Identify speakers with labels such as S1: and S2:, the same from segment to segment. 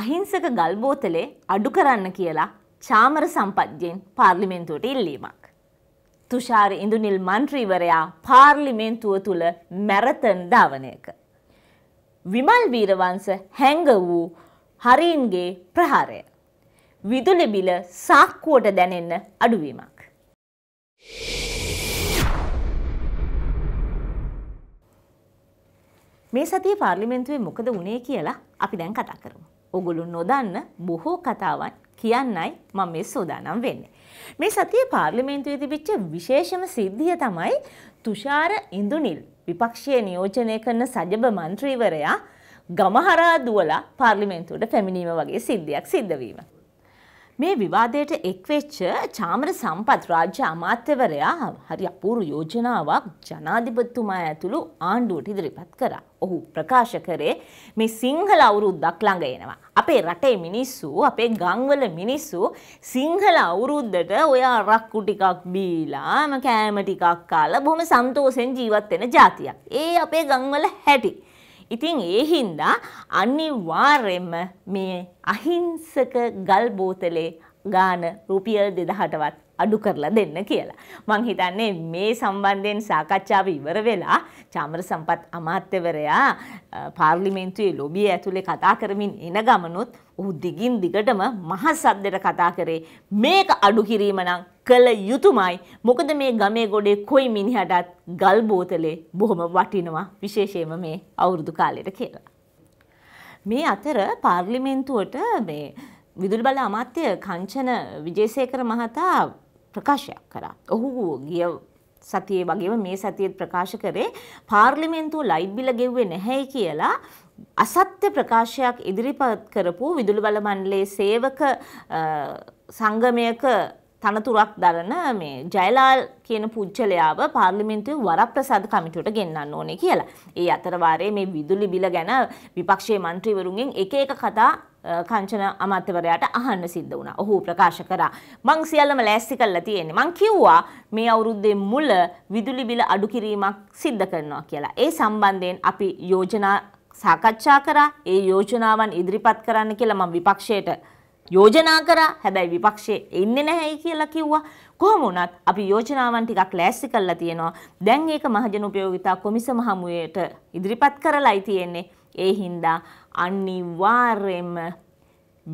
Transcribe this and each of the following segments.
S1: අහිංසක ගල් බෝතලේ අඩු කරන්න කියලා චාමර සම්පත්ජයෙන් පාර්ලිමේන්තුවට ඉල්ලීමක්. තුෂාර ඉඳුනිල් මන්ත්‍රීවරයා පාර්ලිමේන්තුව තුළ මැරතන් ධාවනයක. විමල් වීරවංශ හැංග වූ හරීන්ගේ ප්‍රහාරය. විදුලි බිල සාක්කුවට දැනෙන්න අඩුවීමක්. මේ සතිය පාර්ලිමේන්තුවේ මොකද වුණේ කියලා අපි දැන් කතා කරමු. ඔගොලු නොදන්න බොහෝ කතාවන් කියන්නයි මම මේ සූදානම් වෙන්නේ. මේ සතිය පාර්ලිමේන්තුවේ තිබිච්ච විශේෂම සිද්ධිය තමයි තුෂාර ඉඳුනිල් විපක්ෂයේ නියෝජනය කරන සජබ මන්ත්‍රීවරයා ගමහරා දුවලා පාර්ලිමේන්තුවට පැමිණීම වගේ සිද්ධියක් සිද්ධ වීම. මේ විවාදයට එක්වෙච්ච චාමර සම්පත් රාජ්‍ය අමාත්‍යවරයා හරි අපූරු යෝජනාවක් ජනාධිපතිතුමා ඇතුළු ආණ්ඩුවට ඉදිරිපත් කරා. ඔහු ප්‍රකාශ කරේ මේ සිංහල අවුරුද්දක් ළඟ එනවා. අපේ රටේ මිනිස්සු, අපේ ගම්වල මිනිස්සු සිංහල අවුරුද්දට ඔය රක්කු ටිකක් බීලාම කෑම ටිකක් කාලා බොහොම සන්තෝෂෙන් ජීවත් වෙන ජාතියක්. ඒ අපේ ගම්වල හැටි. ඉතින් ඒ හින්දා අනිවාර්යෙන්ම මේ අහිංසක ගල් බෝතලේ ගාන රුපියල් 2000ටවත් අඩු කරලා දෙන්න කියලා. මං හිතන්නේ මේ සම්බන්ධයෙන් සාකච්ඡාව ඉවර වෙලා චාමර සම්පත් අමාත්‍යවරයා පාර්ලිමේන්තුවේ ලොබිය ඇතුලේ කතා කරමින් එන ගමනුත් ඔහු දිගින් දිගටම මහසද්දට කතා කරේ මේක අඩු කිරීම නම් කළ යුතුමයි. මොකද මේ ගමේ ගොඩේ කොයි මිනිහටත් ගල් බෝතලේ බොහොම වටිනවා විශේෂයෙන්ම මේ අවුරුදු කාලයට කියලා. මේ අතර පාර්ලිමේන්තුවට මේ විදුලි බල අමාත්‍ය කංචන විජේසේකර මහතා ප්‍රකාශයක් කරා. ඔහු ගිය සතියේ වගේම මේ සතියේත් ප්‍රකාශ කරේ පාර්ලිමේන්තුව ලයිට් බිල ගෙව්වේ නැහැයි කියලා අසත්‍ය ප්‍රකාශයක් ඉදිරිපත් කරපු විදුලි බල මණ්ඩලයේ සේවක සංගමයක තනතුරක් දරන මේ ජයලාල් කියන පුච්චලයාව පාර්ලිමේන්තුවේ වරප්‍රසාද කමිටුවට ගෙන්නන්න ඕනේ කියලා. ඒ අතරවාරයේ මේ විදුලි බිල ගැන විපක්ෂයේ මන්ත්‍රීවරුන්ගෙන් එක එක කතා කංචන අමාත්‍යවරයාට අහන්න සිද්ධ වුණා. ඔහු ප්‍රකාශ කරා. මං සියල්ලම ලෑස්ති කරලා තියෙන්නේ. මං කිව්වා මේ අවුරුද්දේ මුල විදුලි බිල අඩු කිරීමක් සිද්ධ කරනවා කියලා. ඒ සම්බන්ධයෙන් අපි යෝජනා සාකච්ඡා කරා. ඒ යෝජනාවන් ඉදිරිපත් කරන්න කියලා මම විපක්ෂයට යෝජනා කරා. හැබැයි විපක්ෂයේ ඉන්නේ නැහැයි කියලා කිව්වා. කොහොම වුණත් අපි යෝජනාවන් ටිකක් ලෑස්ති කරලා තියෙනවා. දැන් ඒක මහජන උපයෝගිතා කොමිසම හමුවේට ඉදිරිපත් කරලායි තියෙන්නේ. ඒ හින්දා අනිවාර්යයෙන්ම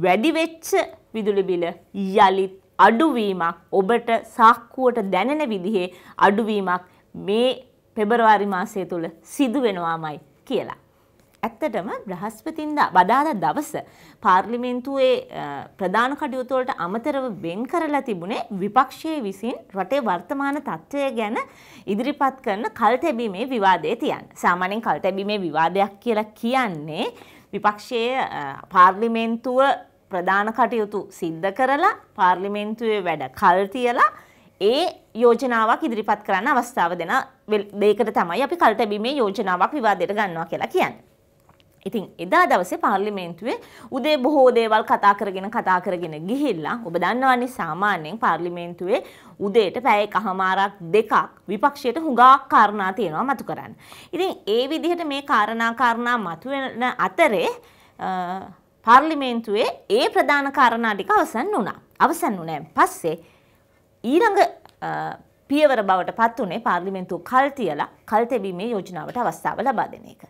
S1: වැඩි වෙච්ච විදුලි බිල යලිත් අඩුවීමක් ඔබට සාක්කුවට දැනෙන විදිහේ අඩුවීමක් මේ පෙබරවාරි මාසය තුළ සිදු වෙනවාමයි කියලා. ඇත්තටම බ්‍රහස්පතින්දා වදාදා දවස පාර්ලිමේන්තුවේ ප්‍රධාන කටයුතුවලට අමතරව වෙන් කරලා තිබුණේ විපක්ෂයේ විසින් රටේ වර්තමාන තත්ත්වය ගැන ඉදිරිපත් කරන කල්තැබීමේ විවාදය තියන්න. සාමාන්‍යයෙන් කල්තැබීමේ විවාදයක් කියලා කියන්නේ විපක්ෂයේ පාර්ලිමේන්තුව ප්‍රධාන කටයුතු සිද්ධ කරලා පාර්ලිමේන්තුවේ වැඩ කල් තියලා ඒ යෝජනාවක් ඉදිරිපත් කරන්න අවස්ථාව දෙන දෙයකට තමයි අපි කල්තැබීමේ යෝජනාවක් විවාදයට ගන්නවා කියලා කියන්නේ. ඉතින් එදා දවසේ පාර්ලිමේන්තුවේ උදේ බොහෝ දේවල් කතා කරගෙන කතා කරගෙන ගිහිල්ලා ඔබ දන්නවන්නේ සාමාන්‍යයෙන් පාර්ලිමේන්තුවේ උදේට පැය එකහමාරක් දෙකක් විපක්ෂයට හුඟාක් කාරණා තියෙනවා මතු කරන්න. ඉතින් ඒ විදිහට මේ කාරණා කාරණා මතුවෙන අතරේ පාර්ලිමේන්තුවේ ඒ ප්‍රධාන කාරණා ටික අවසන් වුණා. අවසන් වුණාන් පස්සේ ඊළඟ පියවර බවට පත් වුණේ පාර්ලිමේන්තුව කල් තියලා කල් තැබීමේ යෝජනාවට අවස්ථාව ලබා දෙන එක.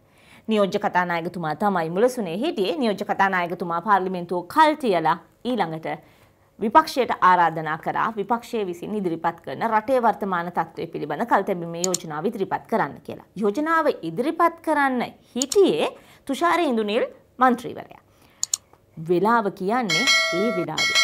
S1: නියෝජ්‍ය කතානායකතුමා තමයි මුලසුනේ හිටියේ නියෝජ්‍ය කතානායකතුමා පාර්ලිමේන්තුව කල් තියලා ඊළඟට විපක්ෂයට ආරාධනා කරා විපක්ෂය විසින් ඉදිරිපත් කරන රටේ වර්තමාන තත්ත්වය පිළිබඳ කල්තැබීමේ යෝජනාව ඉදිරිපත් කරන්න කියලා. යෝජනාව ඉදිරිපත් කරන්න හිටියේ තුෂාර ඉඳුනිල් මන්ත්‍රීවරයා. වෙලාව කියන්නේ ඒ වෙලාවේ.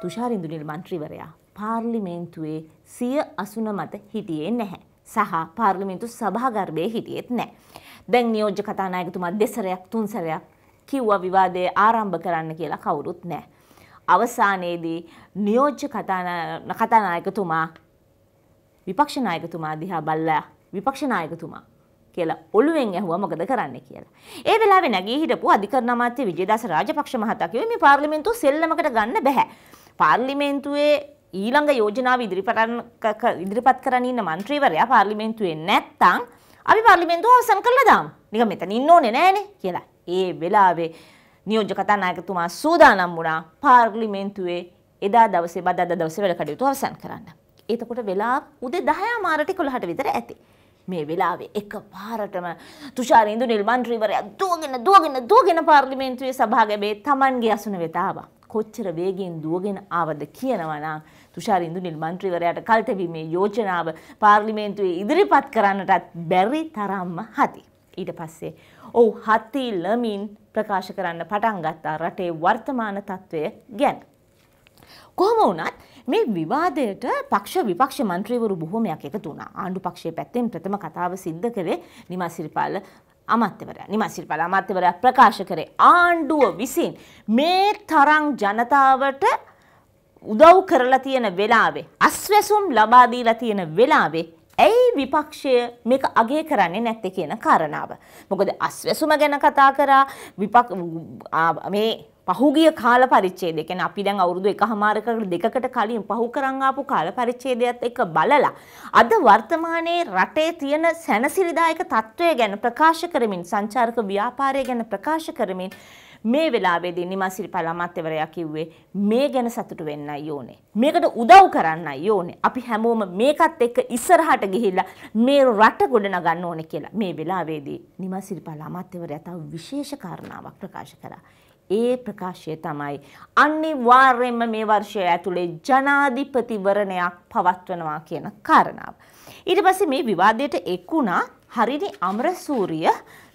S1: තුෂාර ඉඳුනිල් මන්ත්‍රීවරයා පාර්ලිමේන්තුවේ සිය අසුන මත හිටියේ නැහැ. සහ පාර්ලිමේන්තු සභාගර්භයේ හිටියෙත් නැහැ. දැන් නියෝජ්‍ය කතානායකතුමා දෙසරයක් තුන්සරයක් කිව්වා විවාදය ආරම්භ කරන්න කියලා කවුරුත් නැහැ. අවසානයේදී නියෝජ්‍ය කතානායකතුමා විපක්ෂ නායකතුමා දිහා බල්ලා විපක්ෂ නායකතුමා කියලා ඔළුවෙන් ඇහුවා මොකද කරන්න කියලා. ඒ වෙලාවේ නැගී හිටපු අධිකරණ අමාත්‍ය විජේදාස රාජපක්ෂ මහතා කිව්වේ මේ පාර්ලිමේන්තුව සෙල්ලමකට ගන්න බෑ. පාර්ලිමේන්තුවේ ඊළඟ යෝජනාව ඉදිරිපත් කරන ඉදිරිපත් කරන්න ඉන්න മന്ത്രിවරයා පාර්ලිමේන්තුවේ නැත්තම් අපි පාර්ලිමේන්තුව අවසන් කරලා දාමු. නිකන් මෙතන ඉන්න ඕනේ නෑනේ කියලා. ඒ වෙලාවේ නියෝජ්‍ය කතානායකතුමා සූදානම් වුණා පාර්ලිමේන්තුවේ එදා දවසේ බදාදා දවසේ වැඩ කටයුතු අවසන් කරන්න. එතකොට වෙලා උදේ 10 මාරට 11ට විතර ඇති. මේ වෙලාවේ එක පාරටම තුෂාර ඉන්දුනිල් මන්ත්‍රීවරයා දුවගෙන දුවගෙන දුවගෙන පාර්ලිමේන්තුවේ සභාගමේ Tamanගේ අසුන වෙත ආවා. කොච්චර වේගෙන් දුවගෙන ආවද කියනවා නම් තුෂාරින්දු නිර්මන්ත්‍රීවරයාට කල්තැබීමේ යෝජනාව පාර්ලිමේන්තුවේ ඉදිරිපත් කරන්නටත් බැරි තරම්ම හති. ඊට පස්සේ ඔහු හති ලමින් ප්‍රකාශ කරන්න පටන් ගත්තා රටේ වර්තමාන තත්ත්වය ගැන. කොහොම වුණත් මේ විවාදයට පක්ෂ විපක්ෂ මන්ත්‍රීවරු බොහොමයක් එකතු වුණා. ආණ්ඩු පක්ෂයේ පැත්තෙන් ප්‍රථම කතාව සිද්ධ කරේ නිමල් සිරිපාල අමත්‍යවරයා නිමල් සිරිපාල අමත්‍යවරයා ප්‍රකාශ කරේ ආණ්ඩුව විසින් මේ තරම් ජනතාවට උදව් කරලා තියෙන වෙලාවේ අස්වැසුම් ලබා දීලා තියෙන වෙලාවේ ඇයි විපක්ෂය මේක අගය කරන්නේ නැත්තේ කියන කාරණාව. මොකද අස්වැසුම ගැන කතා කරා විපක් මේ පහුගිය කාල පරිච්ඡේදය කියන්නේ අපි දැන් අවුරුදු 1මාරකට දෙකකට කලින් පහු කරන් ආපු කාල පරිච්ඡේදයත් එක්ක බලලා අද වර්තමානයේ රටේ තියෙන සැනසිරිදායක తত্ত্বය ගැන ප්‍රකාශ කරමින් සංචාරක ව්‍යාපාරය ගැන ප්‍රකාශ කරමින් මේ වෙලාවේදී නිමාසිරි පළාමත්වරයා කිව්වේ මේ ගැන සතුටු වෙන්නයි ඕනේ. මේකට උදව් කරන්නයි ඕනේ. අපි හැමෝම මේකත් එක්ක ඉස්සරහට ගිහිල්ලා මේ රට ගොඩනගන්න ඕනේ කියලා. මේ වෙලාවේදී නිමාසිරි පළාමත්වරයා තව විශේෂ කාරණාවක් ප්‍රකාශ කරා. ඒ ප්‍රකාශය තමයි අනිවාර්යෙන්ම මේ වර්ෂය ඇතුලේ ජනාධිපතිවරණයක් පවත්වනවා කියන කාරණාව. ඊට පස්සේ මේ විවාදයට එක් වුණා හරිනි අමරසූරිය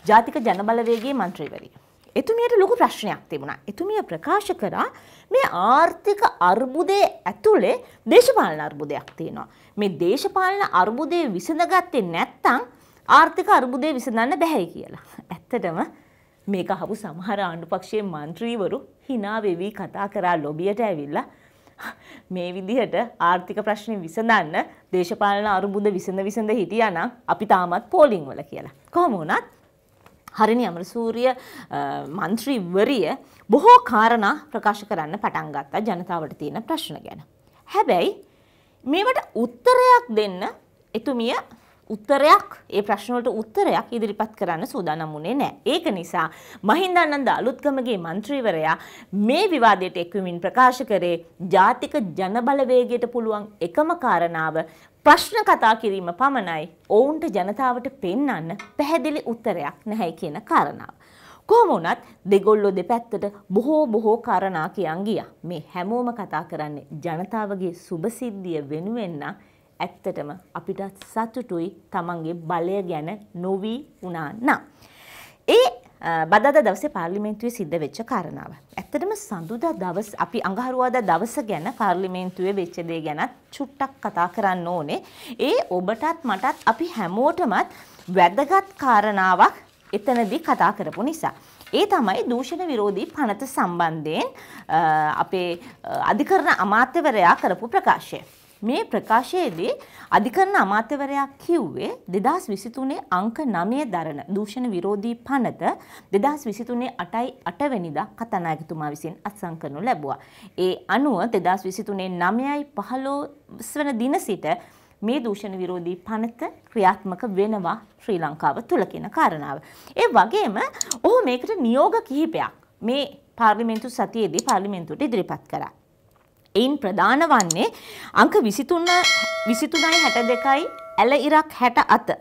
S1: ජාතික ජනබලවේගයේ මන්ත්‍රීවරිය. එතුමියට ලොකු ප්‍රශ්නයක් තිබුණා. එතුමිය ප්‍රකාශ කරා මේ ආර්ථික අර්බුදයේ ඇතුලේ දේශපාලන අර්බුදයක් තියෙනවා. මේ දේශපාලන අර්බුදය විසඳගත්තේ නැත්නම් ආර්ථික අර්බුදය විසඳන්න බැහැ කියලා. ඇත්තටම මේක අහපු සමහර ආණ්ඩුපක්ෂයේ മന്ത്രിවරු hina වෙවි කතා කරා ලොබියට ඇවිල්ලා මේ විදිහට ආර්ථික ප්‍රශ්න විසඳන්න දේශපාලන අර්බුද විසඳ විසඳ හිටියා නම් අපි තාමත් පෝලිං වල කියලා. කොහොම වුණත් හරිනි අමරසූරිය මන්ත්‍රීවරිය බොහෝ කාරණා ප්‍රකාශ කරන්න පටන් ගත්තා ජනතාවට තියෙන ප්‍රශ්න ගැන. හැබැයි මේවට උත්තරයක් දෙන්න එතුමිය උත්තරයක් ඒ ප්‍රශ්නවලට උත්තරයක් ඉදිරිපත් කරන්න සූදානම් වුණේ නැහැ. ඒක නිසා මහින්දානන්ද අලුත්ගමගේ മന്ത്രിවරයා මේ විවාදයට එක්වමින් ප්‍රකාශ කරේ ජාතික ජනබලවේගයට පුළුවන් එකම කාරණාව ප්‍රශ්න කතා කිරීම පමණයි ඔවුන්ට ජනතාවට පෙන්වන්න පැහැදිලි උත්තරයක් නැහැ කියන කාරණාව. කොහොම වුණත් දෙගොල්ලෝ දෙපැත්තට බොහෝ බොහෝ කාරණා කියන් ගියා. මේ හැමෝම කතා කරන්නේ ජනතාවගේ සුභසිද්ධිය වෙනුවෙන් නම් ඇත්තටම අපිට සතුටුයි තමන්ගේ බලය ගැන නොවි වුණා නම්. බදද දවසේ පාර්ලිමේන්තුවේ සිද්ධ වෙච්ච කාරණාව. ඇත්තටම සඳුදා දවස් අපි අඟහරුවාදා දවස ගැන පාර්ලිමේන්තුවේ වෙච්ච දේ ගැනත් චුට්ටක් කතා කරන්න ඕනේ. ඒ ඔබටත් මටත් අපි හැමෝටමත් වැදගත් කාරණාවක් එතනදී කතා කරපු නිසා. ඒ තමයි දූෂණ විරෝධී පනත සම්බන්ධයෙන් අපේ අධිකරණ අමාත්‍යවරයා කරපු ප්‍රකාශය. මේ ප්‍රකාශයේදී අධිකරණ අමාත්‍යවරයා කිව්වේ 2023 අංක 9 දරන දූෂණ විරෝධී පනත 2023 8යි 8 වෙනිදා කතානායකතුමා විසින් අත්සන් කරනු ලැබුවා. ඒ අනුව 2023 9යි 15 වන දින සිට මේ දූෂණ විරෝධී පනත ක්‍රියාත්මක වෙනවා ශ්‍රී ලංකාව තුල කියන කාරණාව. ඒ වගේම ඔහු මේකට නියෝග කිහිපයක් මේ පාර්ලිමේන්තු සතියේදී පාර්ලිමේන්තුවට ඉදිරිපත් කරා. එයින් ප්‍රධාන වන්නේ අංක 23 23යි 62යි ඇල ඉරක් 60 අත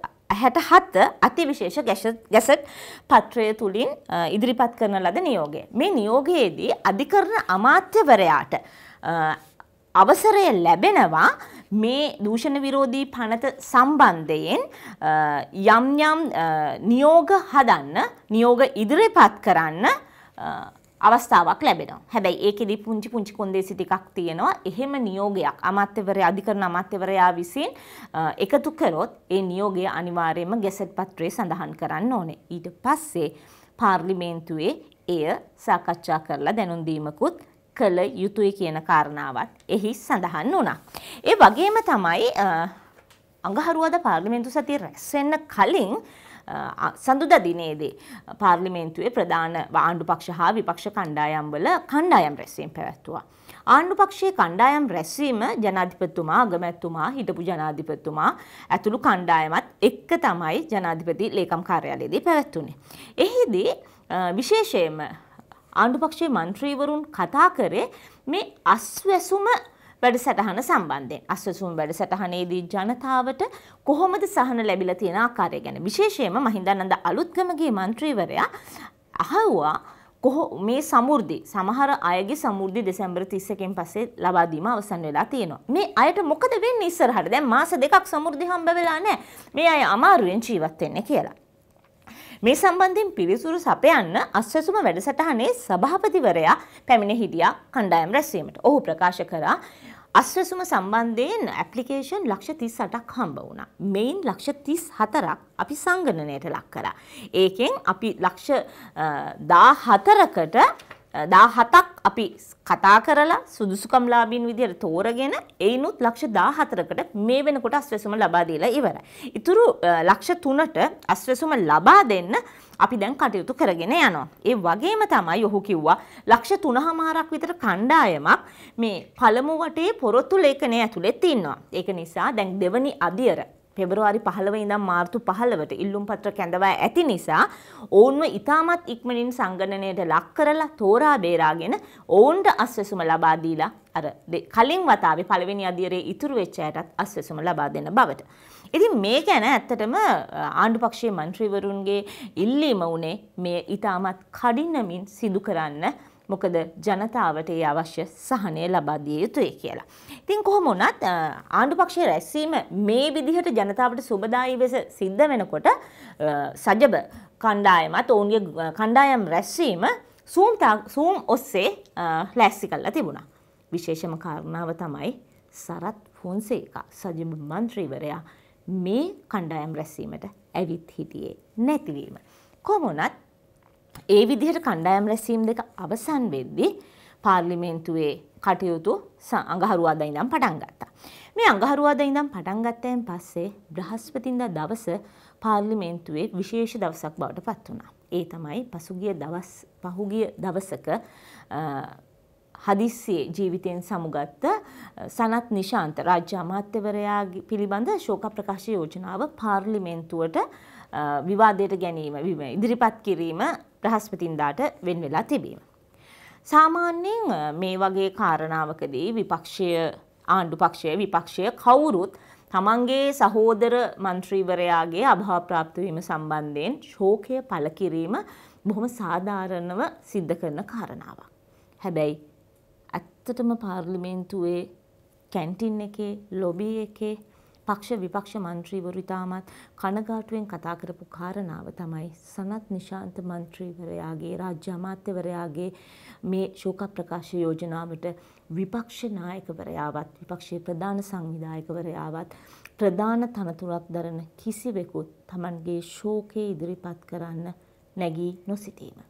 S1: 67 අතිවිශේෂ ගැසට් පත්‍රය තුලින් ඉදිරිපත් කරන ලද නියෝගය. මේ නියෝගයේදී අධිකරණ අමාත්‍යවරයාට අවසරය ලැබෙනවා මේ දූෂණ විරෝධී පනත සම්බන්ධයෙන් යම් යම් නියෝග හදන්න නියෝග ඉදිරිපත් කරන්න අවස්ථාවක් ලැබෙනවා. හැබැයි ඒකෙදි පුංචි පුංචි කොන්දේසි ටිකක් තියෙනවා. එහෙම නියෝගයක් අමාත්‍යවරය අධිකරණ අමාත්‍යවරයා විසින් එකතු කරොත් ඒ නියෝගය අනිවාර්යයෙන්ම ගැසට් පත්‍රයේ සඳහන් කරන්න ඕනේ. ඊට පස්සේ පාර්ලිමේන්තුවේ එය සාකච්ඡා කරලා දැනුම් දීමකුත් කළ යුතුය කියන කාරණාවත් එහි සඳහන් වුණා. ඒ වගේම තමයි අඟහරුවාදා පාර්ලිමේන්තු සතිය රැස් වෙන්න කලින් සඳුදා දිනේදී පාර්ලිමේන්තුවේ ප්‍රධාන ආණ්ඩු පක්ෂ හා විපක්ෂ කණ්ඩායම්වල කණ්ඩායම් රැස්වීම පැවැත්තුවා. ආණ්ඩුපක්ෂයේ කණ්ඩායම් රැස්වීම ජනාධිපතිතුමා අගමැතිතුමා හිටපු ජනාධිපතිතුමා ඇතුළු කණ්ඩායමත් එක්ක තමයි ජනාධිපති ලේකම් කාර්යාලයේදී පැවැත්වුණේ. එහිදී විශේෂයෙන්ම ආණ්ඩුපක්ෂයේ මන්ත්‍රීවරුන් කතා කරේ මේ අස්වැසුම වැඩසටහන සම්බන්ධයෙන්. අස්වසුන් වැඩසටහනේදී ජනතාවට කොහොමද සහන ලැබිලා තියෙන ආකාරය ගැන විශේෂයෙන්ම මහින්දානන්ද අලුත්ගමගේ മന്ത്രിවරයා අහුවා කොහො මේ සමෘද්ධි සමහර අයගේ සමෘද්ධි දෙසැම්බර් 31කින් පස්සේ ලබා දීම අවසන් වෙලා තියෙනවා. මේ අයට මොකද වෙන්නේ ඉස්සරහට? දැන් මාස දෙකක් සමෘද්ධි හම්බ වෙලා නැහැ. මේ අය අමාරුවෙන් ජීවත් වෙන්නේ කියලා. මේ සම්බන්ධයෙන් පිළිතුරු සපයන්න අස්වැසුම වැඩසටහනේ සභාපතිවරයා පැමිණ හිටියා කණ්ඩායම් රැස්වීමට. ඔහු ප්‍රකාශ කරා අස්වැසුම සම්බන්ධයෙන් ඇප්ලිකේෂන් ලක්ෂ 38ක් හම්බ වුණා. මෙයින් ලක්ෂ 34ක් අපි සංගණනයට ලක් කරා. ඒකෙන් අපි ලක්ෂ 14කට දාහතක් අපි කතා කරලා සුදුසුකම්ලාබීන් විදිහට තෝරගෙන එයිනුත් ලක්ෂ 14කට මේ වෙනකොට අස්වැසුම ලබා දීලා ඉවරයි. ඉතුරු ලක්ෂ 3ට අස්වැසුම ලබා දෙන්න අපි දැන් කටයුතු කරගෙන යනවා. ඒ වගේම තමයි ඔහු කිව්වා ලක්ෂ 3හමාරක් විතර කණ්ඩායමක් මේ පළමු වටේ පොරොත්තු ලේඛනය ඇතුලේ තියෙනවා. ඒක නිසා දැන් දෙවනි අදියර පෙබරවාරි පහළව ඉඳම් මාර්තු පහළවට ඉල්ලුම් පත්‍ර කැඳවා ඇති නිසා ඔවුන්ව ඉතාමත් ඉක්මනින් සංගණනයට ලක් කරලා තෝරා බේරාගෙන ඔවුන්ට අස්වැසුම ලබා දීලා අර කලින් වතාවේ පළවෙනි අධීරයේ ඉතුරු වෙච්ච අයටත් අස්වැසුම ලබා දෙන බවට. ඉතින් මේ ගැන ඇත්තටම ආණ්ඩුපක්ෂයේ මන්ත්‍රීවරුන්ගේ ඉල්ලීම වුණේ මේ ඉතාමත් කඩිනමින් සිදු කරන්න මොකද ජනතාවට ඒ අවශ්‍ය සහනය ලබා දිය යුතුයි කියලා. ඉතින් කොහොම වුණත් ආණ්ඩුපක්ෂයේ රැස්වීම මේ විදිහට ජනතාවට සුබදායි වෙස සිද්ධ වෙනකොට සජබ කණ්ඩායමත් ඔවුන්ගේ කණ්ඩායම් රැස්වීම සූම් සූම් ඔස්සේ ලැස්සි කල්ලා තිබුණා. විශේෂම කාරණාව තමයි සරත් ෆොන්සේකා සජිම මන්ත්‍රීවරයා මේ කණ්ඩායම් රැස්වීමට ඇවිත් හිටියේ නැතිවීම. කොමුණත් ඒ විදිහට කණ්ඩායම් රැසීම් දෙක අවසන් වෙද්දී පාර්ලිමේන්තුවේ කටයුතු අඟහරුවාදා ඉඳන් පටන් ගත්තා. මේ අඟහරුවාදා ඉඳන් පටන් ගත්තයින් පස්සේ බ්‍රහස්පතින්දා දවස පාර්ලිමේන්තුවේ විශේෂ දවසක් බවට පත් වුණා. ඒ තමයි පසුගිය දවස් පහුගිය දවසක හදිස්සියේ ජීවිතයෙන් සමුගත්ත සනත් නිශාන්ත රාජ්‍ය අමාත්‍යවරයා පිළිබඳ ශෝක ප්‍රකාශ යෝජනාව පාර්ලිමේන්තුවට විවාදයට ගැනීම ඉදිරිපත් කිරීම බ්‍රහස්පතින්දාට වෙන් වෙලා තිබීම. සාමාන්‍යයෙන් මේ වගේ කාරණාවකදී විපක්ෂය ආණ්ඩු පක්ෂය විපක්ෂය කවුරුත් තමන්ගේ සහෝදර මන්ත්‍රීවරයාගේ අභාප්‍රාප්ත වීම සම්බන්ධයෙන් ශෝකය පළ කිරීම බොහොම සාධාරණව සිද්ධ කරන කාරණාවක්. හැබැයි ඇත්තටම පාර්ලිමේන්තුවේ කැන්ටින් එකේ ලොබි එකේ පක්ෂ විපක්ෂ මන්ත්‍රීවරු ඉතාමත් කනගාටුවෙන් කතා කරපු කාරණාව තමයි සනත් නිශාන්ත මන්ත්‍රීවරයාගේ රාජ්‍ය අමාත්‍යවරයාගේ මේ ශෝක ප්‍රකාශ යෝජනාවට විපක්ෂ නායකවරයාවත් විපක්ෂයේ ප්‍රධාන සංවිධායකවරයාවත් ප්‍රධාන තනතුරක් දරන කිසිවෙකුත් Tamanගේ ශෝකේ ඉදිරිපත් කරන්න නැගී නොසිටීම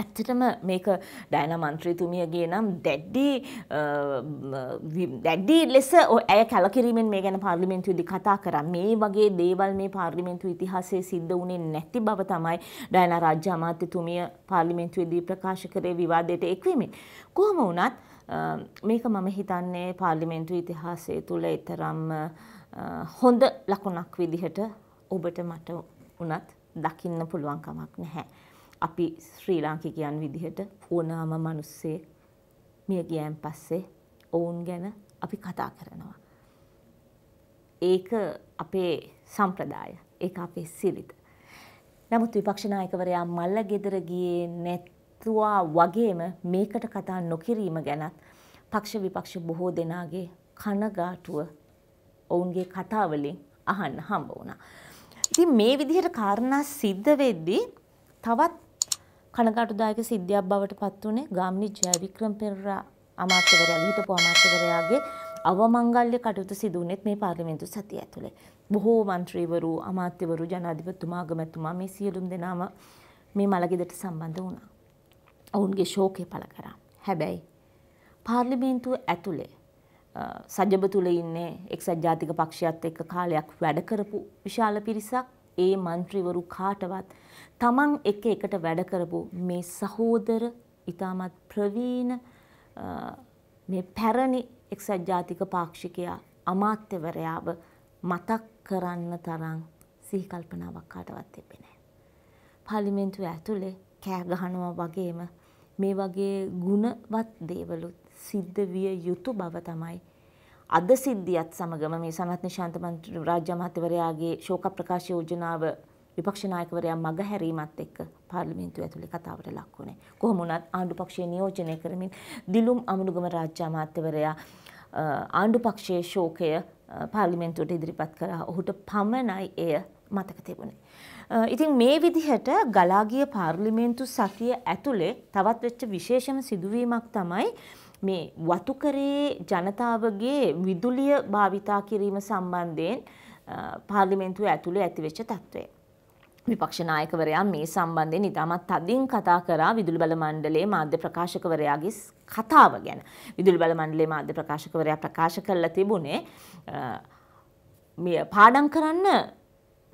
S1: ඇත්තටම මේක ඩෑන මන්ත්‍රීතුමියගේ නම් දැඩ්ඩි දැඩ්ඩි ලෙස ඇය කැලකිරීමෙන් මේ ගැන පාර්ලිමෙන්තු දි කතා කර මේ වගේ දේවල් මේ පාර්ලිමෙන්තු ඉතිහාසේ සිද්ධ වුණේ නැති බව තමයි ඩෑන රාජ්‍ය අමාත්‍යතුමිය පාර්ලිමෙන්තුවේදී ප්‍රකාශ කරේ විවාදයට එක්වීමෙන්. කොහොම වුණත් මේක මම හිතන්නේ පාර්ලිමෙන්තු ඉතිහාසය තුළ එතරම් හොඳ ලකුණක් විදිහට ඔබට මට වනත් දකින්න පුළුවන්කමක් නැහැ. අපි ශ්‍රී ලාංකිකයන් විදිහට ඕනෑම මිනිස්සේ මිය ගියන් පස්සේ ඔවුන් ගැන අපි කතා කරනවා. ඒක අපේ සම්ප්‍රදාය. ඒක අපේ සිරිත. නමුත් විපක්ෂ නායකවරයා මල්ල ගෙදර ගියේ නැත්තුවා වගේම මේකට කතා නොකිරීම ගැනත් පක්ෂ විපක්ෂ බොහෝ දෙනාගේ කනගාටුව ඔවුන්ගේ කතාවලින් අහන්න හම්බ වුණා. ඉතින් මේ විදිහට කාරණා සිද්ධ වෙද්දී තවත් කනගාටුදායක සිද්ධියක් බවට පත් වුණේ ගාමිණී ජයවික්‍රම පෙරේරා අමාත්‍යවරයා හිටපු අමාත්‍යවරයාගේ අවමංගල්‍ය කටයුතු සිදු වුණෙත් මේ පාර්ලිමේන්තු සතිය ඇතුලේ. බොහෝ മന്ത്രിවරු, අමාත්‍යවරු, ජනාධිපතිතුමා, අගමැතිතුමා මේ සියලුම දෙනාම මේ මළගෙදරට සම්බන්ධ වුණා. ඔවුන්ගේ ශෝකය පළ කරා. හැබැයි පාර්ලිමේන්තුව ඇතුලේ සජබ තුළ ඉන්නේ එක්සත් ජාතික පක්ෂයත් එක්ක කාලයක් වැඩ කරපු විශාල පිරිසක් ඒ മന്ത്രිවරු කාටවත් තමන් එක එකට වැඩ කරපු මේ සහෝදර ඊටමත් ප්‍රවීණ මේ පැරණි එක්සත් ජාතික පාක්ෂිකයා අමාත්‍යවරයාව මතක් කරන්න තරම් සිහි කල්පනාවක් කාටවත් තිබෙන්නේ නැහැ. පාර්ලිමේන්තුව ඇතුලේ කෑ ගහනවා වගේම මේ වගේ ගුණවත් දේවලුත් සිද්ධ විය යුතු බව තමයි අද සිද්ධියත් සමගම මේ සනත් නිශාන්ත මන්ත්‍රී රාජ්‍ය අමාත්‍යවරයාගේ ශෝක ප්‍රකාශ යෝජනාව විපක්ෂ නායකවරයා මගහැරීමත් එක්ක පාර්ලිමේන්තුව ඇතුලේ කතාවට ලක් වුණේ. කොහොම වුණත් ආණ්ඩු පක්ෂය නියෝජනය කරමින් දිලුම් අමුණුගම රාජ්‍ය අමාත්‍යවරයා ආණ්ඩු පක්ෂයේ ශෝකය පාර්ලිමේන්තුවට ඉදිරිපත් කරා. ඔහුට පමණයි එය මතක තිබුණේ. ඉතින් මේ විදිහට ගලාගිය පාර්ලිමේන්තු සතිය ඇතුලේ තවත් වෙච්ච විශේෂම සිදුවීමක් තමයි මේ වතුකරේ ජනතාවගේ විදුලිය භාවිතා කිරීම සම්බන්ධයෙන් පාර්ලිමෙන්තුව ඇතුළේ ඇතිවෙච්ච තත්ත්වය. විපක්ෂනායකවරයා මේ සම්බන්ධයෙන් ඉතාමත් තදින් කතා කරා විදුලි බල මණ්ඩලයේ මාධ්‍ය ප්‍රකාශකවරයාගේ කතාව ගැන. විදුලි බල මණ්ඩලයේ මාධ්‍ය ප්‍රකාශකවරයා ප්‍රකාශ කළා තිබුණේ පාඩම් කරන්න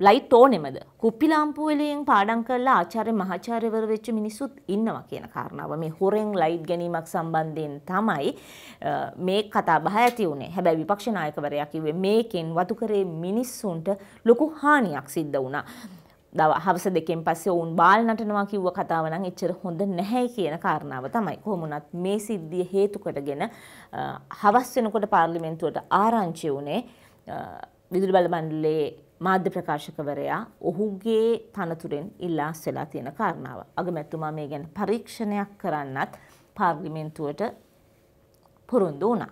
S1: ලයිට් ඕනෙමද කුප්පිලාම්පු වෙලෙන් පාඩම් කරලා ආචාර්ය මහාචාර්යවරු වෙච්ච මිනිස්සුත් ඉන්නවා කියන කාරණාව මේ හොරෙන් ලයිට් ගැනීමක් සම්බන්ධයෙන් තමයි මේ කතා බහ ඇති වුණේ. හැබැයි විපක්ෂ නායකවරයා කිව්වේ මේකෙන් වතුකරේ මිනිස්සුන්ට ලොකු හානියක් සිද්ධ වුණා. දව හවස දෙකෙන් පස්සේ ඔවුන් බාල් නටනවා කිව්ව කතාව නම් එච්චර හොඳ නැහැ කියන කාරණාව තමයි. කොහොම වුණත් මේ සිද්ධිය හේතු කොටගෙන හවස් වෙනකොට පාර්ලිමේන්තුවට ආරංචි වුණේ විදුලි බල මණ්ඩලයේ මාධ්‍ය ප්‍රකාශකවරයා ඔහුගේ තනතුරෙන් ඉල්ලා සෙලා තියෙන කාරණාව. අගමැතුමා මේ ගැන පරීක්ෂණයක් කරන්නත් පාර්ලිමෙන්තුවට පුරුන්දු වුණා.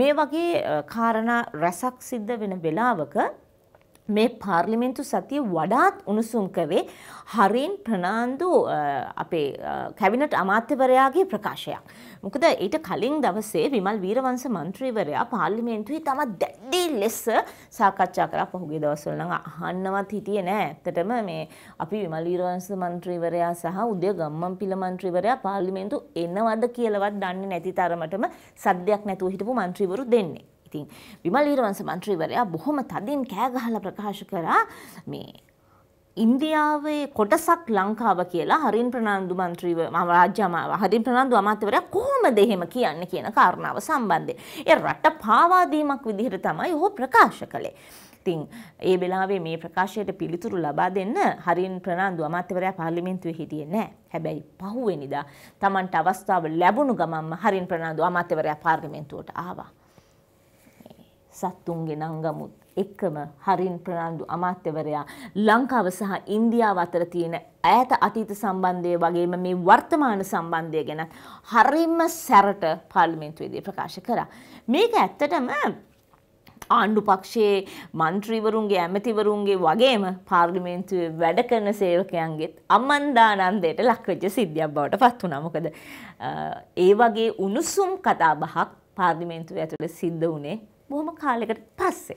S1: මේ වගේ කාරණා රැසක් සිද්ධ වෙන වෙලාවක මේ පාර්ලිමේන්තු සතිය වඩාත් උණුසුම් කරේ හරින් ප්‍රනාන්දු අපේ කැබිනට් අමාත්‍යවරයාගේ ප්‍රකාශයක්. මොකද ඊට කලින් දවසේ විමල් වීරවංශ මන්ත්‍රීවරයා පාර්ලිමේන්තුවේ තම දැඩි ලෙස සාකච්ඡා කරා. පහුගිය දවස්වල නම් අහන්නවත් හිටියේ නෑ. ඇත්තටම මේ අපි විමල් වීරවංශ මන්ත්‍රීවරයා සහ උදය ගම්මන්පිල මන්ත්‍රීවරයා පාර්ලිමේන්තු එනවද කියලාවත් දන්නේ නැති තරමටම සද්දයක් නැතුව හිටපු මන්ත්‍රීවරු දෙන්නේ. ඉතින් විමලීරවංශ මන්ත්‍රීවරයා බොහොම තදින් කෑගහලා ප්‍රකාශ කරා මේ ඉන්දියාවේ කොටසක් ලංකාව කියලා හරින් ප්‍රනාන්දු මන්ත්‍රීව රාජ්‍යම හරින් ප්‍රනාන්දු අමාත්‍යවරයා කොහොමද එහෙම කියන්නේ කියන කාරණාව සම්බන්ධයෙන්. ඒ රට පාවා දීමක් විදිහට තමයි ਉਹ ප්‍රකාශ කළේ. ඉතින් ඒ වෙලාවේ මේ ප්‍රකාශයට පිළිතුරු ලබා දෙන්න හරින් ප්‍රනාන්දු අමාත්‍යවරයා පාර්ලිමේන්තුවේ හිටියේ නැහැ. හැබැයි පහුවෙනිදා Tamanට අවස්ථාව ලැබුණු ගමන්ම හරින් ප්‍රනාන්දු අමාත්‍යවරයා පාර්ලිමේන්තුවට ආවා. සත්තුන්ගේ නංගමුත් එක්කම හරින් ප්‍රනාන්දු අමාත්‍යවරයා ලංකාව සහ ඉන්දියාව අතර තියෙන ඈත අතීත සම්බන්ධය වගේම මේ වර්තමාන සම්බන්ධය ගැන හරිම සැරට පාර්ලිමේන්තුවේදී ප්‍රකාශ කරා. මේක ඇත්තටම ආණ්ඩු පක්ෂයේ මන්ත්‍රීවරුන්ගේ ඇමතිවරුන්ගේ වගේම පාර්ලිමේන්තුවේ වැඩ කරන සේවකයන්ගෙත් අමන්දානන්දයට ලක්වෙච්ච සිද්ධියක් බවට පත් වුණා. මොකද ඒ වගේ උණුසුම් කතා බහක් පාර්ලිමේන්තුවේ ඇතුළේ සිද්ධ වුණේ බොහොම කාලෙකට පස්සේ.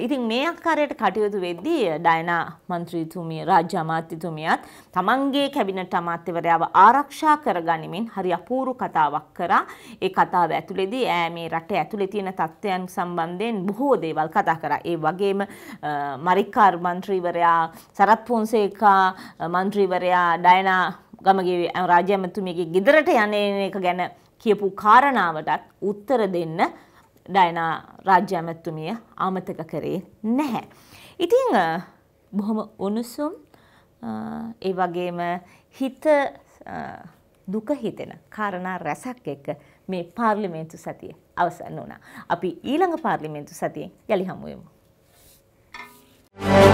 S1: ඉතින් මේ ආකාරයට කටයුතු වෙද්දී ඩයනා මන්ත්‍රීතුමිය රාජ්‍ය අමාත්‍යතුමියත් තමන්ගේ කැබිනට් අමාත්‍යවරයාව ආරක්ෂා කරගනිමින් හරි අපූරු කතාවක් කරා. ඒ කතාව ඇතුළේදී ඈ මේ රට ඇතුළේ තියෙන තත්ත්වයන් සම්බන්ධයෙන් බොහෝ දේවල් කතා කරා. ඒ වගේම මරිකාර් මන්ත්‍රීවරයා සරත් පොන්සේකා මන්ත්‍රීවරයා ඩයනා ගමගේ රාජ්‍ය අමාත්‍යතුමියගේ ගෙදරට යන්නේ එක ගැන කියපු කාරණාවටත් උත්තර දෙන්න ඩයනා රාජ්‍ය ඇමැත්තුමිය ආමතක කරේ නැහැ. ඉතිං බොහොම උණුසුම් ඒ වගේම හිත දුක හිතෙන කාරණා රැසක් එක්ක මේ පාර්ලිමේන්තු සතිය අවසන් වුණා. අපි ඊළඟ පාර්ලිමේන්තු සතියෙන් යළි හමුවෙමු. Thank you.